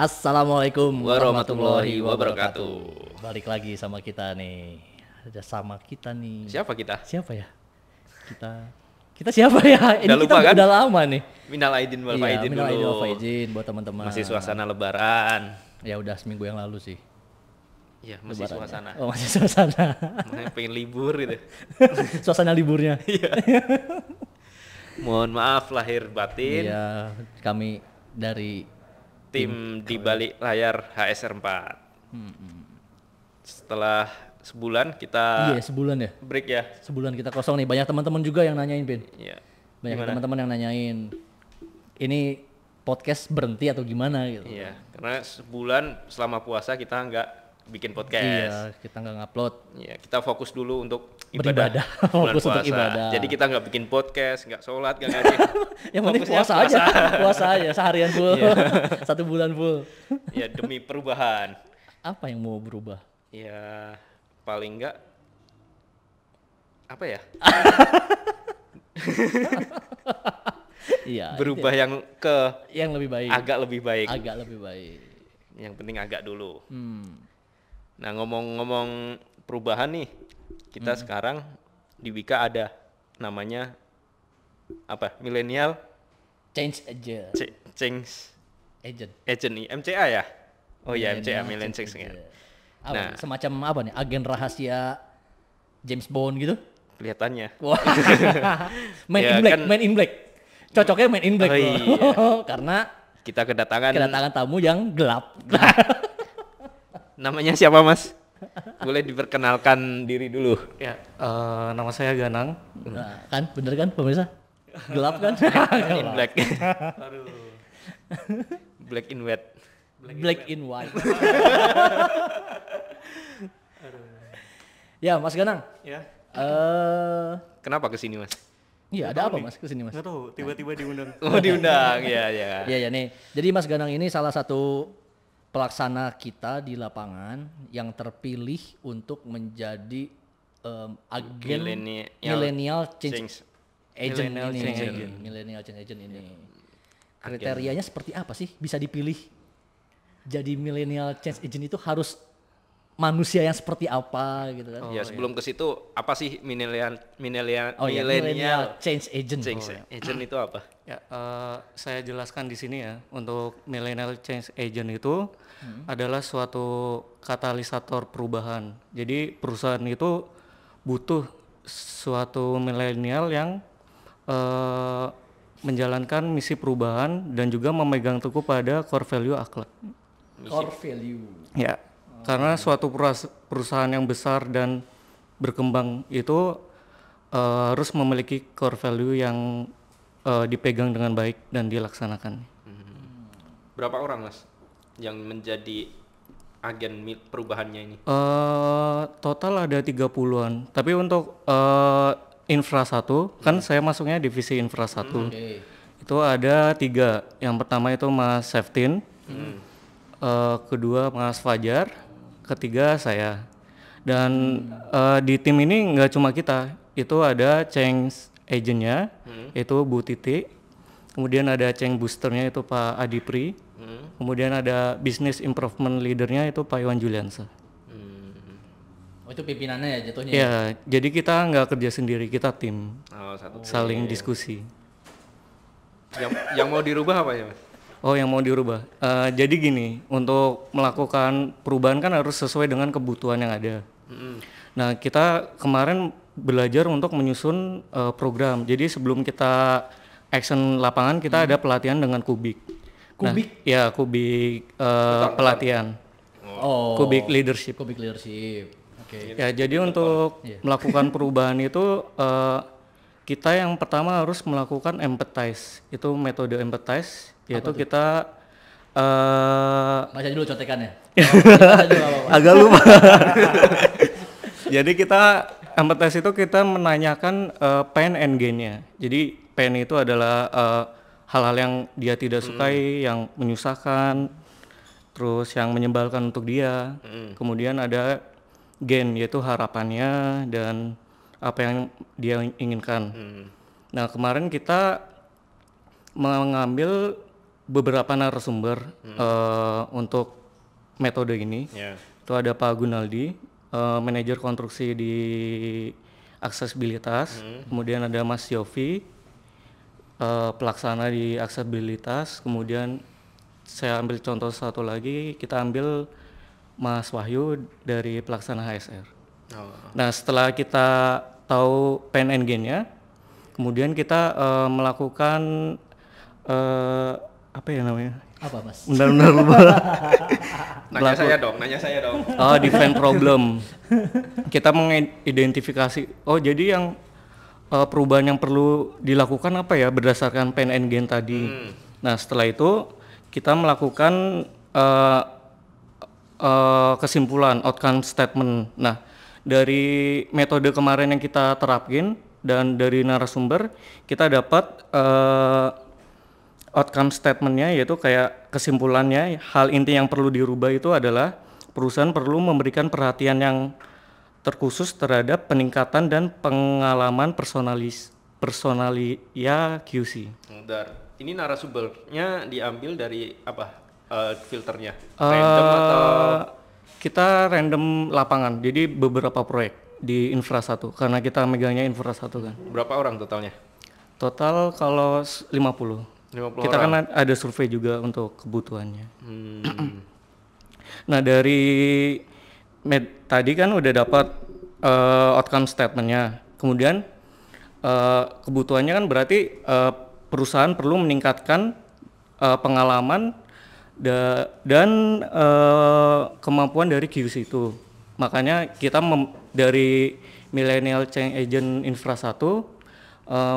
Assalamualaikum warahmatullahi wabarakatuh. Balik lagi sama kita nih. Ada sama kita nih. Siapa kita? Siapa ya? Kita kita siapa ya? Ini lupa kita kan? udah lama nih. Minal aidin wal iya, faizin minal dulu. Minal aidin buat teman-teman. Masih suasana lebaran. Ya udah seminggu yang lalu sih. Iya, masih Lebaran ya. suasana. Ya. Oh, masih suasana. pengen libur gitu. suasana liburnya. Iya. Mohon maaf lahir batin. Iya, kami dari tim di balik layar HSR 4 hmm, hmm, hmm. setelah sebulan kita iya sebulan ya break ya sebulan kita kosong nih banyak teman-teman juga yang nanyain pin iya. banyak teman-teman yang nanyain ini podcast berhenti atau gimana gitu iya karena sebulan selama puasa kita nggak bikin iya, podcast iya kita nggak ngupload iya kita fokus dulu untuk Beribadah. Fokus untuk ibadah. Jadi kita nggak bikin podcast, nggak sholat, nggak ngaji. yang penting puasa, puasa aja. puasa aja seharian full. Yeah. Satu bulan full. ya demi perubahan. Apa yang mau berubah? Ya paling nggak apa ya? iya. Berubah yang ke yang lebih baik. Agak lebih baik. Agak lebih baik. Yang penting agak dulu. Hmm. Nah, ngomong-ngomong perubahan nih. Kita hmm. sekarang di Wika ada namanya apa? Milenial Change Agent. Ch change Agent. Agent MCA ya? Oh iya MCA milenial Change Agent. Apa, nah, semacam apa nih? Agen rahasia James Bond gitu? Kelihatannya. main ya, in black, kan, main in black. Cocoknya main in black. Oh, iya. Karena kita kedatangan kedatangan tamu yang gelap. Nah, namanya siapa, Mas? Boleh diperkenalkan diri dulu. Ya, uh, nama saya Ganang. Nah, kan, bener kan pemirsa? Gelap kan? in black. black in white. Black, black in, white. ya, Mas Ganang. Ya. Uh, Kenapa kesini Mas? Iya, ada apa nih. Mas kesini Mas? Gak tahu, tiba-tiba diundang. oh diundang, ya ya. Iya ya nih. Jadi Mas Ganang ini salah satu pelaksana kita di lapangan yang terpilih untuk menjadi um, agen milenial change, change agent ini, change change agent ini. Iya. Kriterianya seperti apa sih bisa dipilih jadi milenial change agent itu harus manusia yang seperti apa gitu kan. Oh, ya iya. sebelum ke situ apa sih milenial milenial oh, iya, milenial change agent. Change oh, iya. agent itu apa? Ya uh, saya jelaskan di sini ya untuk milenial change agent itu hmm. adalah suatu katalisator perubahan. Jadi perusahaan itu butuh suatu milenial yang uh, menjalankan misi perubahan dan juga memegang teguh pada core value akhlak. Core value. Ya karena suatu perusahaan yang besar dan berkembang itu uh, harus memiliki core value yang uh, dipegang dengan baik dan dilaksanakan. Hmm. Berapa orang mas yang menjadi agen perubahannya ini? Uh, total ada 30-an. Tapi untuk uh, infra satu kan hmm. kan saya masuknya divisi infra satu. Hmm, okay. Itu ada tiga. Yang pertama itu Mas Seftin, hmm. uh, kedua Mas Fajar, ketiga saya dan hmm. uh, di tim ini nggak cuma kita itu ada change agentnya hmm. itu Bu Titi kemudian ada change boosternya itu Pak Adi Pri hmm. kemudian ada business improvement leadernya itu Pak Iwan Juliansa hmm. oh, itu pimpinannya ya jatuhnya ya, ya? jadi kita nggak kerja sendiri kita tim oh, saling diskusi yang, yang mau dirubah apa ya mas Oh, yang mau dirubah. Uh, jadi gini, untuk melakukan perubahan kan harus sesuai dengan kebutuhan yang ada. mm Nah, kita kemarin belajar untuk menyusun uh, program. Jadi sebelum kita action lapangan, kita mm. ada pelatihan dengan kubik. Nah, kubik? Nah, ya, kubik uh, pelatihan. Oh. Kubik leadership. Kubik leadership. Oke. Okay. Ya, jadi untuk yeah. Iya. Iya. melakukan perubahan itu uh, kita yang pertama harus melakukan empathize. Itu metode empathize yaitu kita uh, eh, baca dulu contekannya. Agak lupa. Jadi kita empathize itu kita menanyakan uh, pain and gain-nya. Jadi pain itu adalah hal eh, hal-hal yang dia tidak sukai, hmm. yang menyusahkan, terus yang menyebalkan untuk dia. Hmm. Kemudian ada gain yaitu harapannya dan apa yang dia inginkan. Hmm. Nah, kemarin kita mengambil beberapa narasumber hmm. uh, untuk metode ini. Yeah. Itu ada Pak Gunaldi, uh, manajer konstruksi di aksesibilitas. Hmm. Kemudian ada Mas Yofi, uh, pelaksana di aksesibilitas. Kemudian saya ambil contoh satu lagi, kita ambil Mas Wahyu dari pelaksana HSR. Oh. Nah setelah kita tahu pen and nya kemudian kita uh, melakukan uh, apa ya namanya? Apa mas? Undang-undang lupa. nanya saya dong, nanya saya dong. Oh, defend problem. Kita mengidentifikasi. Oh, jadi yang uh, perubahan yang perlu dilakukan apa ya berdasarkan pain and gain tadi. Hmm. Nah, setelah itu kita melakukan uh, uh, kesimpulan outcome statement. Nah, dari metode kemarin yang kita terapkin dan dari narasumber kita dapat uh, outcome statementnya yaitu kayak kesimpulannya hal inti yang perlu dirubah itu adalah perusahaan perlu memberikan perhatian yang terkhusus terhadap peningkatan dan pengalaman personalis personalia QC. Bentar. ini narasumbernya diambil dari apa uh, filternya? Eh, random atau kita random lapangan. Jadi beberapa proyek di infra satu karena kita megangnya infra satu kan. Berapa orang totalnya? Total kalau 50 kita orang. kan ada survei juga untuk kebutuhannya. Hmm. nah dari med tadi kan udah dapat uh, outcome statementnya. Kemudian uh, kebutuhannya kan berarti uh, perusahaan perlu meningkatkan uh, pengalaman da dan uh, kemampuan dari QC itu. Makanya kita dari Millennial Change Agent Infra 1 uh,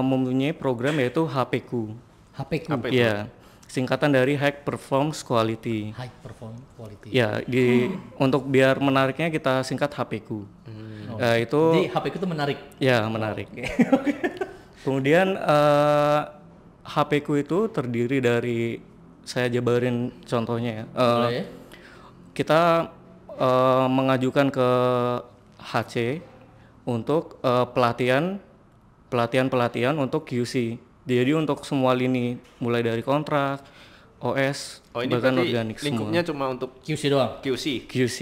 mempunyai program yaitu HPQ HPQ. HP Ya, singkatan dari High Performance Quality. High Performance Quality. Ya, di hmm. untuk biar menariknya kita singkat HPQ. Hmm. Oh. Uh, itu Jadi HPQ itu menarik. Ya, menarik. Oh, Kemudian uh, eh, HPQ itu terdiri dari saya jabarin contohnya ya. Uh, Kita uh, mengajukan ke HC untuk uh, pelatihan pelatihan pelatihan untuk QC. Jadi untuk semua lini mulai dari kontrak, OS, oh, ini bahkan organik semua. Lingkupnya cuma untuk QC doang. QC. QC.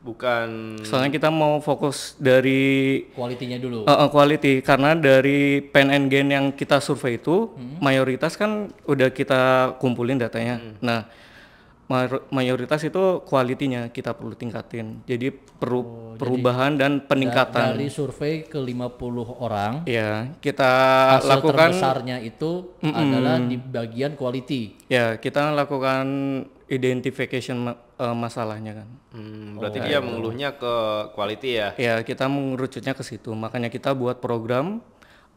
Bukan Soalnya kita mau fokus dari kualitinya dulu. Uh, uh, quality karena dari pen and gain yang kita survei itu hmm. mayoritas kan udah kita kumpulin datanya. Hmm. Nah, mayoritas itu kualitinya kita perlu tingkatin. Jadi perlu oh, perubahan jadi dan peningkatan. Dari survei ke 50 orang. Iya, kita hasil lakukan terbesarnya itu mm -mm. adalah di bagian quality. Ya, kita lakukan identification uh, masalahnya kan. Hmm, berarti oh, dia ya. mengeluhnya ke quality ya. Ya, kita mengerucutnya ke situ. Makanya kita buat program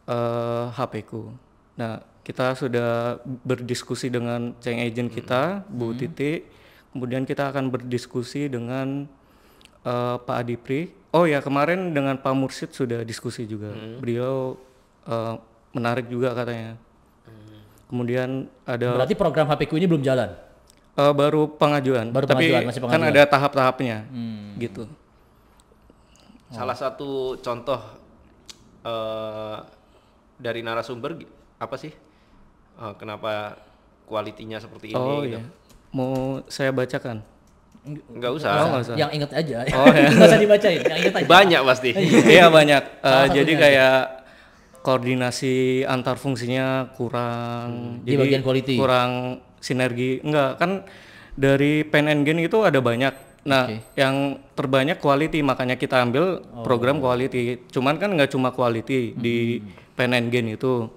uh, e, HP-ku. Nah, kita sudah berdiskusi dengan Ceng Agent hmm. kita, hmm. Bu hmm. Titi. Kemudian kita akan berdiskusi dengan uh, Pak Adipri. Oh ya, kemarin dengan Pak Mursid sudah diskusi juga. Hmm. Beliau uh, menarik juga katanya. Hmm. Kemudian ada Berarti program HPQ ini belum jalan? Uh, baru pengajuan. Baru Tapi pengajuan, masih kan pengajuan. kan ada tahap-tahapnya. Hmm. Gitu. Oh. Salah satu contoh uh, dari narasumber apa sih? uh, kenapa kualitinya seperti ini oh, gitu. Iya. Mau saya bacakan? Enggak usah. Oh, enggak usah. Yang inget aja. Oh, ya. Enggak usah dibacain, yang inget aja. Banyak pasti. iya, iya banyak. Uh, jadi kayak aja. koordinasi antar fungsinya kurang. Hmm, jadi di bagian quality. Kurang sinergi. Enggak, kan dari pen and gain itu ada banyak. Nah, okay. yang terbanyak quality, makanya kita ambil oh. program quality. Cuman kan nggak cuma quality hmm. di pen and gain itu.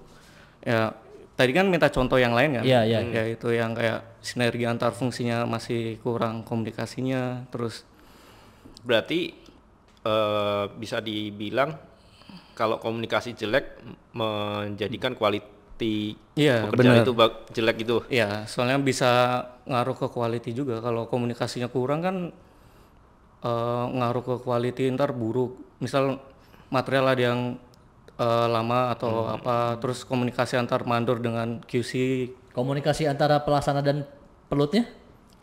Ya, tadi kan minta contoh yang lain kan? Iya, iya. Ya itu yang kayak sinergi antar fungsinya masih kurang komunikasinya, terus berarti uh, bisa dibilang kalau komunikasi jelek menjadikan kualiti iya, yeah, pekerjaan bener. itu jelek gitu. Iya, soalnya bisa ngaruh ke kualiti juga. Kalau komunikasinya kurang kan uh, ngaruh ke kualiti ntar buruk. Misal material ada yang uh, lama atau hmm. apa terus komunikasi antar mandor dengan QC komunikasi antara pelaksana dan pelutnya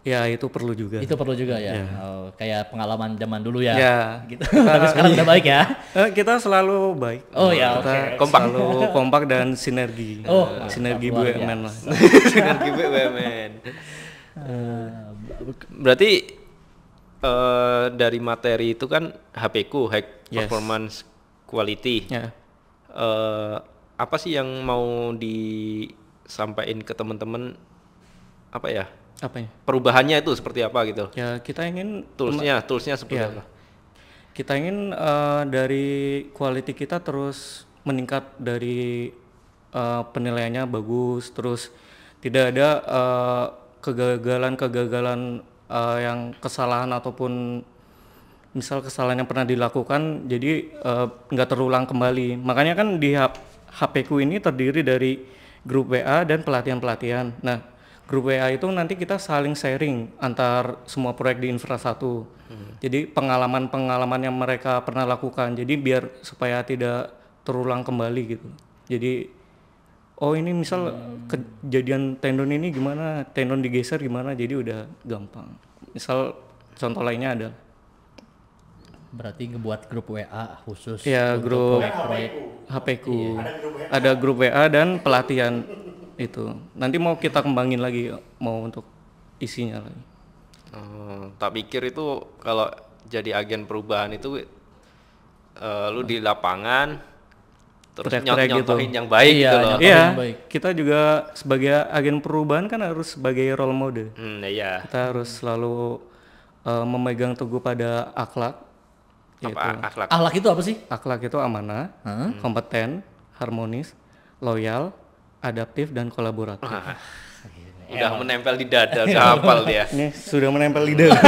Ya itu perlu juga. Itu perlu juga ya. Yeah. Oh, kayak pengalaman zaman dulu ya. Yeah. Gitu. Tapi sekarang udah baik ya. Eh, kita selalu baik. Oh ya. Kita okay. kompak. Selalu kompak dan sinergi. Oh. Nah, sinergi BUMN lah. sinergi BUMN. Uh, eh. berarti uh, dari materi itu kan HPQ High yes. Performance Quality. Yeah uh, apa sih yang mau disampaikan ke teman-teman apa ya apa ya perubahannya itu seperti apa gitu ya kita ingin toolsnya toolsnya seperti ya. apa kita ingin uh, dari quality kita terus meningkat dari uh, penilaiannya bagus terus tidak ada kegagalan-kegagalan uh, uh, yang kesalahan ataupun misal kesalahan yang pernah dilakukan jadi eh, nggak uh, terulang kembali makanya kan di HP ku ini terdiri dari grup WA dan pelatihan-pelatihan nah grup WA itu nanti kita saling sharing antar semua proyek di infra satu hmm. jadi pengalaman-pengalaman yang mereka pernah lakukan jadi biar supaya tidak terulang kembali gitu jadi oh ini misal hmm. kejadian tendon ini gimana tendon digeser gimana jadi udah gampang misal contoh lainnya ada Berarti ngebuat grup WA khusus. Ya, grup proyek HPku. Iya. Ada grup WA dan pelatihan itu. Nanti mau kita kembangin lagi mau untuk isinya lagi. Hmm, tak pikir itu kalau jadi agen perubahan itu uh, lu di lapangan terus nyontohin gitu. yang baik iya, gitu loh. Iya. Baik. Kita juga sebagai agen perubahan kan harus sebagai role model. Hmm, iya. Kita harus selalu uh, memegang teguh pada akhlak yaitu apa gitu. akhlak akhlak itu apa sih akhlak itu amanah hmm. kompeten harmonis loyal adaptif dan kolaboratif ah. udah Emang. menempel di dada udah hafal dia ini sudah menempel di dada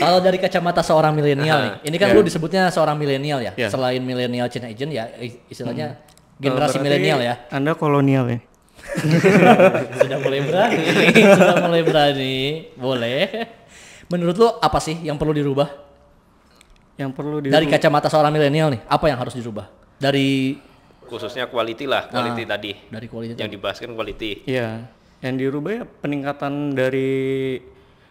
Kalau dari kacamata seorang milenial nih, ini kan yeah. lu disebutnya seorang milenial ya. Yeah. Selain milenial China agent ya istilahnya hmm. generasi milenial ya. Anda kolonial ya. sudah mulai berani, sudah mulai berani, boleh. Menurut lo apa sih yang perlu dirubah? Yang perlu dirubah. Dari kacamata seorang milenial nih, apa yang harus dirubah? Dari khususnya quality lah, ah, quality nah, tadi. Dari quality. Yang dibahas kan quality. Iya. Yang dirubah ya peningkatan dari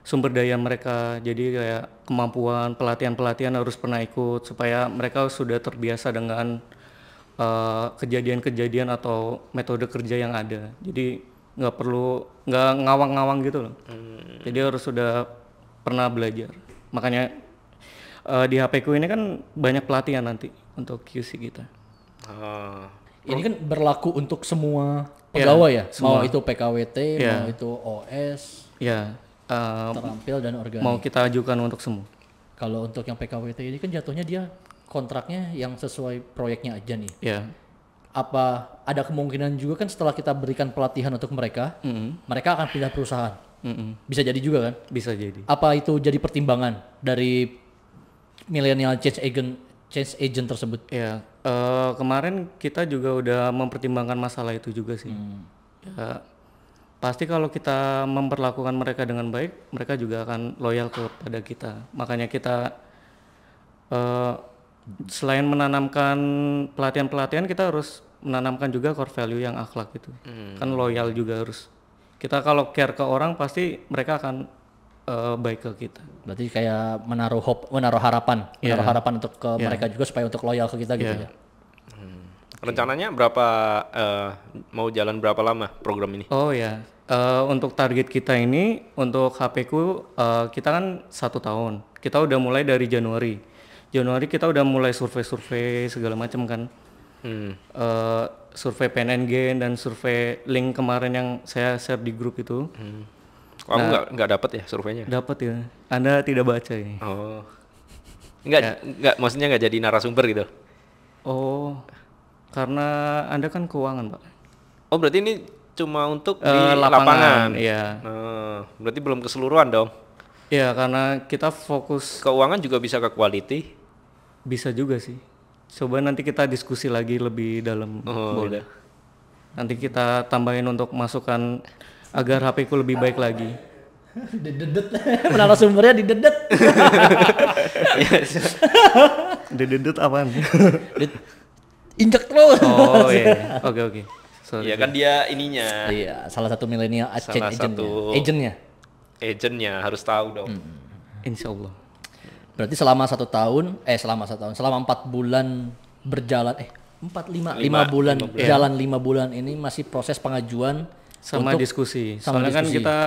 sumber daya mereka jadi kayak kemampuan pelatihan-pelatihan harus pernah ikut supaya mereka sudah terbiasa dengan eh, kejadian-kejadian uh, atau metode kerja yang ada jadi nggak perlu nggak ngawang-ngawang gitu loh hmm. jadi harus sudah pernah belajar. Makanya uh, di HP ku ini kan banyak pelatihan nanti untuk QC kita. Uh, ini kan berlaku untuk semua ya, pegawai yeah, ya, semua. mau itu PKWT, yeah. mau itu OS, yeah. Ya, uh, terampil dan organik. Mau kita ajukan untuk semua. Kalau untuk yang PKWT ini kan jatuhnya dia kontraknya yang sesuai proyeknya aja nih. Yeah. Apa ada kemungkinan juga kan setelah kita berikan pelatihan untuk mereka, mm -hmm. mereka akan pindah perusahaan. Mm-mm. Bisa jadi juga kan? Bisa jadi. Apa itu jadi pertimbangan dari milenial change agent change agent tersebut? Ya, uh, kemarin kita juga udah mempertimbangkan masalah itu juga sih. Mm. Ya, pasti kalau kita memperlakukan mereka dengan baik, mereka juga akan loyal kepada kita. Makanya kita uh, selain menanamkan pelatihan-pelatihan, kita harus menanamkan juga core value yang akhlak itu. Hmm. Kan loyal juga harus kita kalau care ke orang pasti mereka akan uh, baik ke kita. Berarti kayak menaruh hope, menaruh harapan, yeah. menaruh harapan untuk ke yeah. mereka juga supaya untuk loyal ke kita yeah. gitu iya. ya. Hmm. Rencananya berapa uh, mau jalan berapa lama program ini? Oh ya, uh, untuk target kita ini untuk HPku uh, kita kan satu tahun. Kita udah mulai dari Januari. Januari kita udah mulai survei-survei segala macam kan hmm. uh, survei PNNG dan survei link kemarin yang saya share di grup itu. Hmm. Kamu nah, nggak nggak dapat ya surveinya? Dapat ya. Anda tidak baca ini. Oh. Nggak ya. nggak maksudnya nggak jadi narasumber gitu? Oh, karena Anda kan keuangan pak. Oh berarti ini cuma untuk uh, di eh, lapangan. lapangan. Iya. Oh, berarti belum keseluruhan dong. Iya karena kita fokus. Keuangan juga bisa ke quality. Bisa juga sih coba nanti kita diskusi lagi lebih dalam oh, boleh. Iya. Nanti kita tambahin untuk masukan agar HP ku lebih baik lagi. Dedet, Menaruh sumbernya didedet. apa iya, apaan? Injek terus. Oh iya. Oke oke. okay. Iya kan dia ininya. Iya, salah satu milenial agent agentnya. Agentnya harus tahu dong. Hmm. Insya Allah. Berarti selama satu tahun, eh selama satu tahun, selama empat bulan berjalan, eh empat lima lima bulan, lima jalan lima bulan ini masih proses pengajuan sama untuk, diskusi. Sama Soalnya kan diskusi. kan kita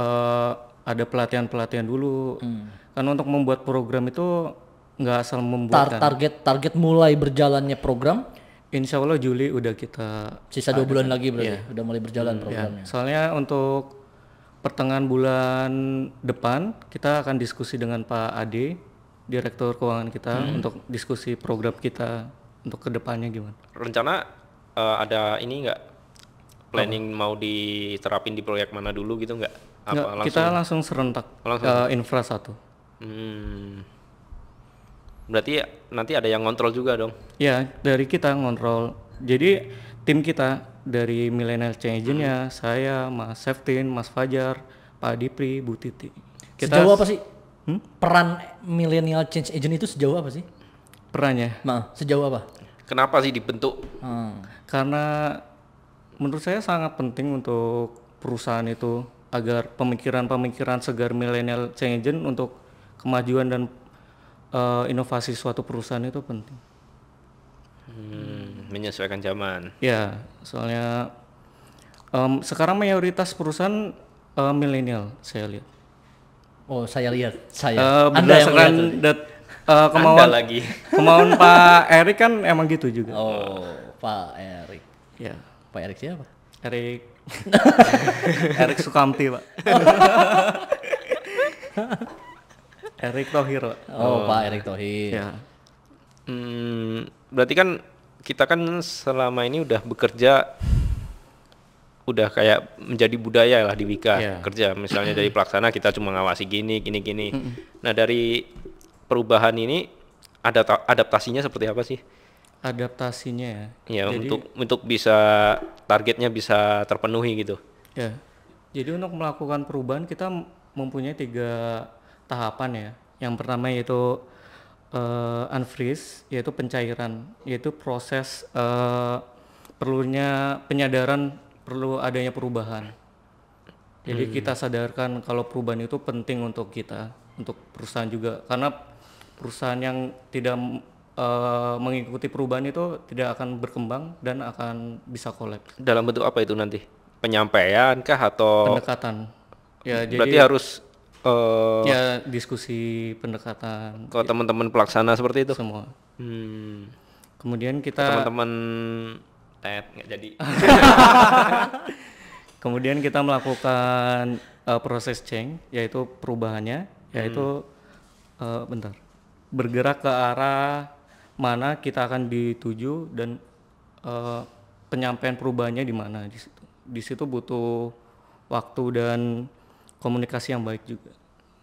uh, ada pelatihan pelatihan dulu. Hmm. Karena untuk membuat program itu nggak asal membuat. Tar kan? target target mulai berjalannya program. Insya Allah Juli udah kita. Sisa dua bulan lagi berarti, yeah. udah mulai berjalan hmm, iya. programnya. Yeah. Soalnya untuk pertengahan bulan depan kita akan diskusi dengan Pak Ade, Direktur Keuangan kita hmm. untuk diskusi program kita untuk kedepannya gimana. Rencana uh, ada ini nggak planning Apa? mau diterapin di proyek mana dulu gitu nggak? nggak, langsung? Kita langsung serentak langsung. Uh, infra satu. Hmm. Berarti nanti ada yang ngontrol juga dong? Ya dari kita ngontrol. Jadi tim kita dari Millennial change-nya hmm. saya Mas Seftin, Mas Fajar, Pak Dipri, Bu Titi. Kita sejauh apa sih hmm? peran Millennial change agent itu sejauh apa sih? Perannya? Nah, sejauh apa? Kenapa sih dibentuk? Hmm. Karena menurut saya sangat penting untuk perusahaan itu agar pemikiran-pemikiran segar Millennial change agent untuk kemajuan dan uh, inovasi suatu perusahaan itu penting menyesuaikan zaman. Ya, soalnya um, sekarang mayoritas perusahaan uh, milenial saya lihat. Oh, saya lihat, saya. Uh, berdasarkan dat, uh, kemauan Anda lagi. kemauan Pak Erik kan emang gitu juga. Oh, Pak Erik. Ya. Pak Erik siapa? Erik. Erik Sukamti, Pak. Erik Tohir Pak. Oh, oh, Pak Erik Tohir. Ya. Hmm, berarti kan kita kan selama ini udah bekerja udah kayak menjadi budaya lah di Wika yeah. kerja misalnya dari pelaksana kita cuma ngawasi gini gini gini nah dari perubahan ini ada adaptasinya seperti apa sih adaptasinya ya ya jadi, untuk untuk bisa targetnya bisa terpenuhi gitu ya jadi untuk melakukan perubahan kita mempunyai tiga tahapan ya yang pertama yaitu uh, eh, unfreeze yaitu pencairan yaitu proses uh, perlunya penyadaran perlu adanya perubahan jadi hmm. kita sadarkan kalau perubahan itu penting untuk kita untuk perusahaan juga karena perusahaan yang tidak uh, mengikuti perubahan itu tidak akan berkembang dan akan bisa kolab dalam bentuk apa itu nanti penyampaian kah atau pendekatan ya hmm, berarti jadi, harus uh, ya diskusi pendekatan ke teman-teman pelaksana seperti itu semua hmm. kemudian kita teman-teman tet nggak jadi kemudian kita melakukan uh, proses change yaitu perubahannya yaitu hmm. uh, bentar bergerak ke arah mana kita akan dituju dan uh, penyampaian perubahannya di mana di situ di situ butuh waktu dan komunikasi yang baik juga.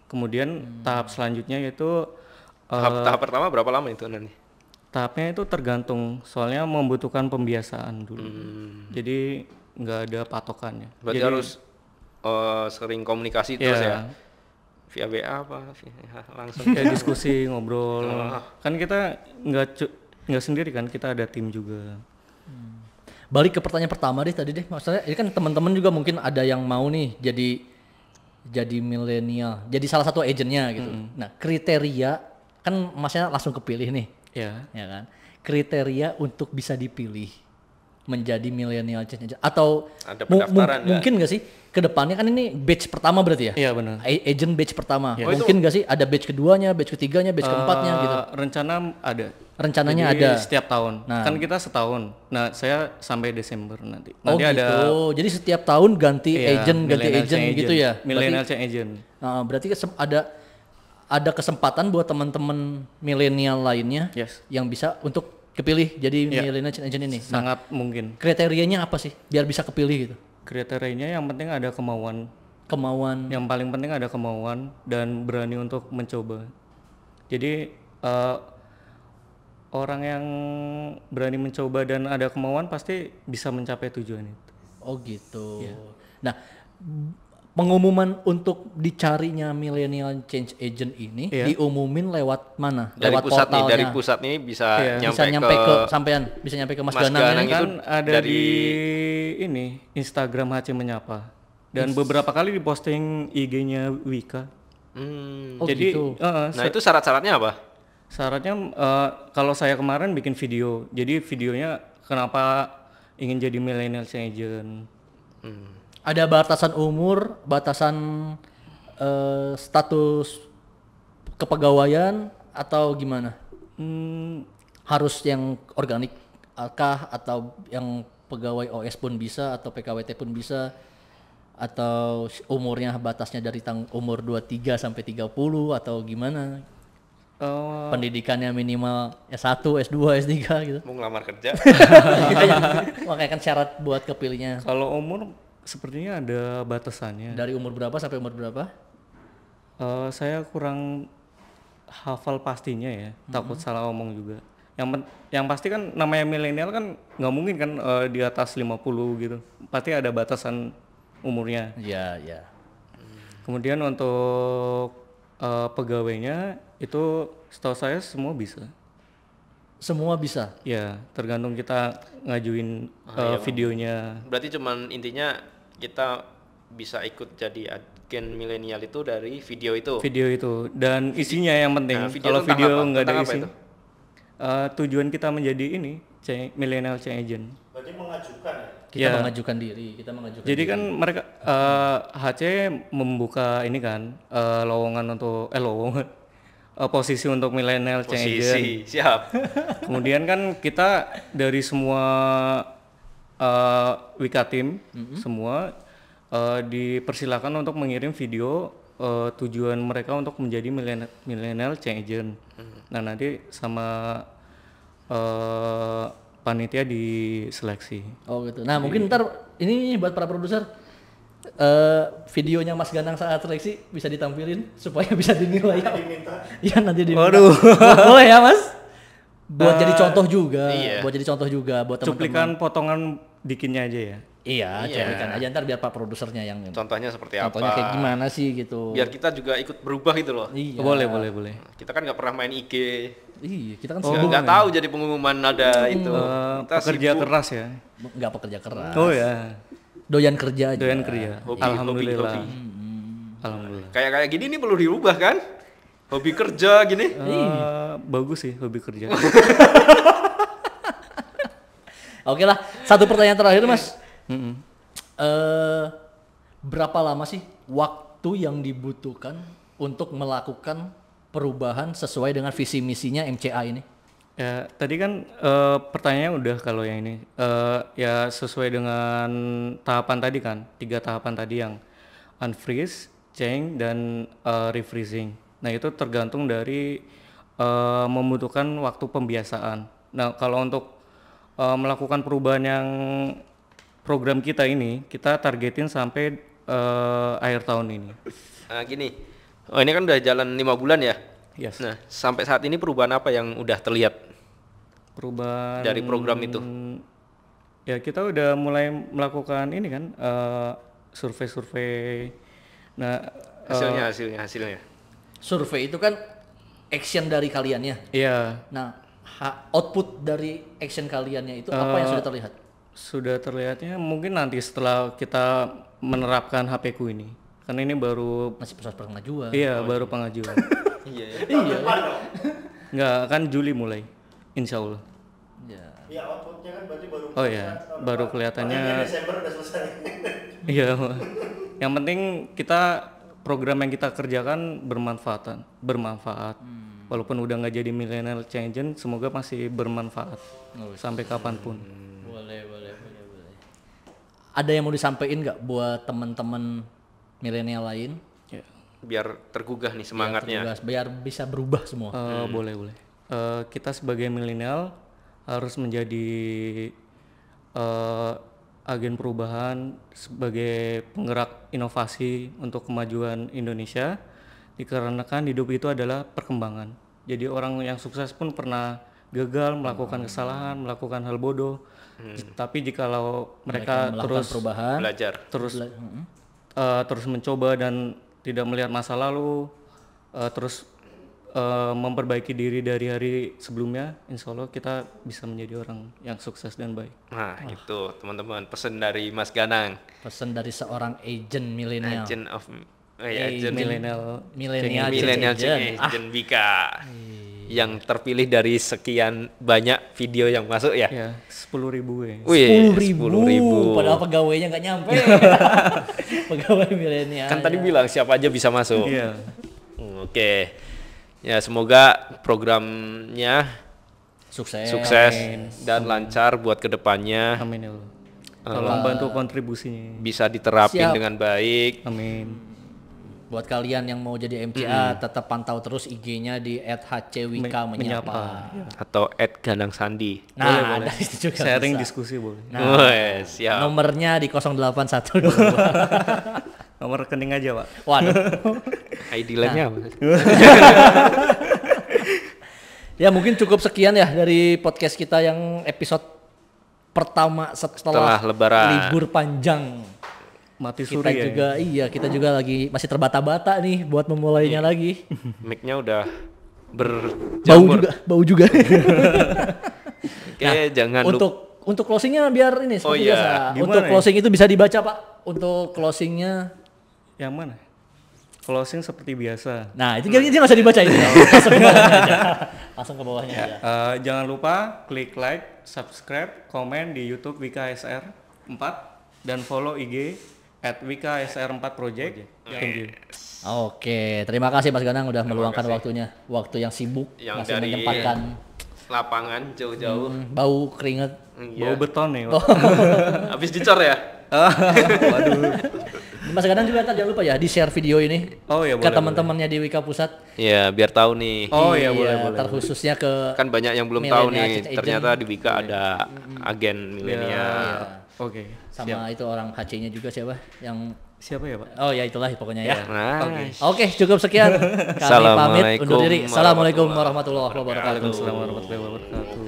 Kemudian hmm. tahap selanjutnya yaitu tahap, uh, tahap pertama berapa lama itu nanti? Tahapnya itu tergantung, soalnya membutuhkan pembiasaan dulu. Hmm. Jadi nggak ada patokannya. Berarti Jadi, harus uh, sering komunikasi yeah. Iya. ya. Via WA apa via, langsung kayak diskusi ngobrol. Oh. Kan kita nggak nggak sendiri kan, kita ada tim juga. Hmm. Balik ke pertanyaan pertama deh tadi deh, maksudnya ini kan teman-teman juga mungkin ada yang mau nih jadi jadi milenial, jadi salah satu agentnya gitu. Mm Nah, kriteria kan masnya langsung kepilih nih. Iya. Yeah. Ya kan? Kriteria untuk bisa dipilih menjadi milenial agent atau Ada mu mu gak? mungkin gak sih kedepannya kan ini batch pertama berarti ya? Iya benar. Agent batch pertama. Ya. Oh, mungkin gak sih ada batch keduanya, batch ketiganya, batch uh, keempatnya gitu? Rencana ada rencananya jadi, ada setiap tahun nah. kan kita setahun nah saya sampai Desember nanti nanti oh, ada gitu. jadi setiap tahun ganti iya, agent ganti agent, gitu ya milenial agent nah berarti ada ada kesempatan buat teman-teman milenial lainnya yes. yang bisa untuk kepilih jadi yeah. milenial agent ini nah, sangat mungkin kriterianya apa sih biar bisa kepilih gitu kriterianya yang penting ada kemauan kemauan yang paling penting ada kemauan dan berani untuk mencoba jadi uh, orang yang berani mencoba dan ada kemauan pasti bisa mencapai tujuan itu. Oh gitu. Ya. Nah, pengumuman untuk dicarinya Millennial Change Agent ini ya. diumumin lewat mana? Dari lewat pusat nih, dari pusat nih bisa ya. nyampe, bisa nyampe ke, ke sampean, bisa nyampe ke Mas, Mas Ganang, Ganang kan ada dari... di ini Instagram HC menyapa dan beberapa kali diposting IG-nya Wika. Hmm, oh jadi, gitu. Uh, nah itu syarat-syaratnya apa? Syaratnya uh, kalau saya kemarin bikin video, jadi videonya kenapa ingin jadi millennial agent. Hmm. Ada batasan umur, batasan uh, status kepegawaian atau gimana? Hmm. Harus yang organik kah atau yang pegawai OS pun bisa atau PKWT pun bisa atau umurnya batasnya dari tang umur 23 sampai 30 atau gimana? Oh. Pendidikannya minimal S1, S2, S3 gitu. Mau ngelamar kerja. Makanya kan syarat buat kepilihnya. Kalau umur sepertinya ada batasannya. Dari umur berapa sampai umur berapa? Uh, saya kurang hafal pastinya ya. hmm Takut salah omong juga. Yang yang pasti kan namanya milenial kan nggak mungkin kan uh, di atas 50 gitu. Pasti ada batasan umurnya. Iya, yeah, iya. Yeah. Kemudian untuk uh, pegawainya itu setahu saya semua bisa. Semua bisa. Ya, tergantung kita ngajuin ah, uh, iya. videonya. Berarti cuman intinya kita bisa ikut jadi agen milenial itu dari video itu. Video itu dan isinya yang penting. Nah, Kalau video nggak ada isi. Uh, tujuan kita menjadi ini milenial change agent. Berarti mengajukan ya? Kita ya. mengajukan diri, kita mengajukan. Jadi diri. kan mereka uh, eh, HC membuka ini kan uh, lowongan untuk eh lowongan uh, posisi untuk milenial Posisi, siap. Kemudian kan kita dari semua uh, Wika tim mm-hmm. semua uh, dipersilakan untuk mengirim video uh, tujuan mereka untuk menjadi milenial change agent. Mm-hmm. Nah nanti sama uh, panitia diseleksi. Oh gitu. Nah Jadi, mungkin ntar ini buat para produser uh, videonya Mas Ganang saat seleksi bisa ditampilin supaya bisa dinilai. Ya, diminta. Iya, nanti diminta. Waduh. Boleh ya Mas? Buat uh, jadi contoh juga. Iya. Buat jadi contoh juga buat teman-teman. Cuplikan potongan bikinnya aja ya. Iya, iya. cuplikan aja ntar biar pak produsernya yang contohnya seperti contohnya apa. Contohnya kayak gimana sih gitu. Biar kita juga ikut berubah gitu loh. Iya. Boleh, boleh, boleh. Kita kan nggak pernah main IG. Iya, kita kan oh, nggak tahu jadi pengumuman ada hmm. itu. Uh, kita pekerja sibuk. keras ya. Nggak pekerja keras. Oh ya doyan kerja aja. Doyan kerja. Hobi, Alhamdulillah. Hobi, hobi. Hmm. Alhamdulillah. Kayak kayak gini nih perlu diubah kan? Hobi kerja gini. Uh, bagus sih hobi kerja. Oke lah, satu pertanyaan terakhir mas. Mm -hmm. uh, berapa lama sih waktu yang dibutuhkan untuk melakukan perubahan sesuai dengan visi misinya MCA ini? Ya, tadi kan uh, pertanyaannya udah kalau yang ini uh, ya sesuai dengan tahapan tadi kan, tiga tahapan tadi yang unfreeze, change dan uh, refreezing. Nah, itu tergantung dari uh, membutuhkan waktu pembiasaan. Nah, kalau untuk uh, melakukan perubahan yang program kita ini, kita targetin sampai uh, akhir tahun ini. Nah, gini. Oh, ini kan udah jalan lima bulan ya? Yes. Nah, sampai saat ini perubahan apa yang udah terlihat? Perubahan dari program itu? Ya, kita udah mulai melakukan ini kan survei eh, survei-survei. Nah, eh, hasilnya uh, hasilnya hasilnya. Survei itu kan action dari kaliannya. Iya. Nah, output dari action kaliannya itu uh, apa yang eh, sudah terlihat? Sudah terlihatnya mungkin nanti setelah kita menerapkan HPku ini. Karena ini baru masih proses pengajuan. Iya, oh, baru iya. pengajuan. Iya. Iya. Enggak, iya, iya. kan Juli mulai. Insya Allah. iya Iya, outputnya kan berarti baru Oh iya, baru kelihatannya. Desember udah selesai. iya. yang penting kita program yang kita kerjakan bermanfaat bermanfaat. Hmm. Walaupun udah nggak jadi millennial change, semoga masih bermanfaat oh, iya. sampai kapanpun. Hmm. Boleh, boleh, boleh, boleh. Ada yang mau disampaikan nggak buat teman-teman milenial lain? biar tergugah nih semangatnya. Biar, tergugah, biar bisa berubah semua. Uh, hmm. Boleh boleh. Uh, kita sebagai milenial harus menjadi uh, agen perubahan sebagai penggerak inovasi untuk kemajuan Indonesia dikarenakan hidup itu adalah perkembangan. Jadi orang yang sukses pun pernah gagal melakukan hmm. kesalahan, melakukan hal bodoh. Hmm. Tapi jikalau mereka, mereka terus perubahan, belajar, terus Bela uh, terus mencoba dan tidak melihat masa lalu uh, terus uh, memperbaiki diri dari hari sebelumnya insya Allah kita bisa menjadi orang yang sukses dan baik nah oh. itu teman-teman pesan dari Mas Ganang pesan dari seorang agent milenial agent of eh, oh agent iya, milenial milenial agent, agent, agent, Ah. agent, agent Bika iya yang terpilih dari sekian banyak video yang masuk ya? Iya, sepuluh ribu ya. Wih, sepuluh ribu. Padahal pegawainya nggak nyampe. Pegawai milenial. Kan tadi ya. bilang siapa aja bisa masuk. Iya. Hmm, oke. Ya semoga programnya sukses, sukses dan Amin. lancar buat kedepannya. Amin ya Allah. Eh, Tolong bantu kontribusinya. Bisa diterapin Siap. dengan baik. Amin buat kalian yang mau jadi MCA mm. tetap pantau terus IG-nya di @hcwika menyapa ah. ah, iya. atau @ganang_sandi. Nah, boleh, boleh. ada itu juga kan. sharing bisa. diskusi boleh. Nah, oh, yes, ya. Nomornya di 0812. Nomor rekening aja, Pak. Waduh. ID lainnya nah. ya, mungkin cukup sekian ya dari podcast kita yang episode pertama setelah, setelah lebaran libur panjang mati suri kita ya. juga iya kita juga lagi masih terbata-bata nih buat memulainya hmm. lagi micnya udah berbau bau juga bau juga nah, jangan untuk lup. untuk closingnya biar ini oh seperti oh, iya. biasa untuk ya? closing itu bisa dibaca pak untuk closingnya yang mana closing seperti biasa nah itu hmm. nggak usah dibaca itu langsung ke bawahnya ke bawahnya ya, aja. Uh, jangan lupa klik like subscribe komen di YouTube Wika SR 4 dan follow IG at Wika SR4 Project. Oke, okay. Oke, terima kasih Mas Ganang udah terima meluangkan kasih. waktunya, waktu yang sibuk yang masih dari menyempatkan lapangan jauh-jauh. Hmm, bau keringat, iya. bau beton nih. Oh. Habis dicor ya? Waduh. Mas Ganang juga jangan lupa ya di share video ini oh, iya, ke teman-temannya di Wika Pusat. Iya, biar tahu nih. Oh iya, iya boleh boleh. Terkhususnya ke kan banyak yang belum tahu nih. Ternyata di Wika iya. ada agen milenial. Yeah. Oke. Okay, Sama siap. itu orang HC-nya juga siapa? Yang siapa ya pak? Oh ya itulah pokoknya ya. ya. Oke okay. okay, cukup sekian. Kami pamit undur diri. Assalamualaikum warahmatullahi wabarakatuh. Assalamualaikum warahmatullahi wabarakatuh.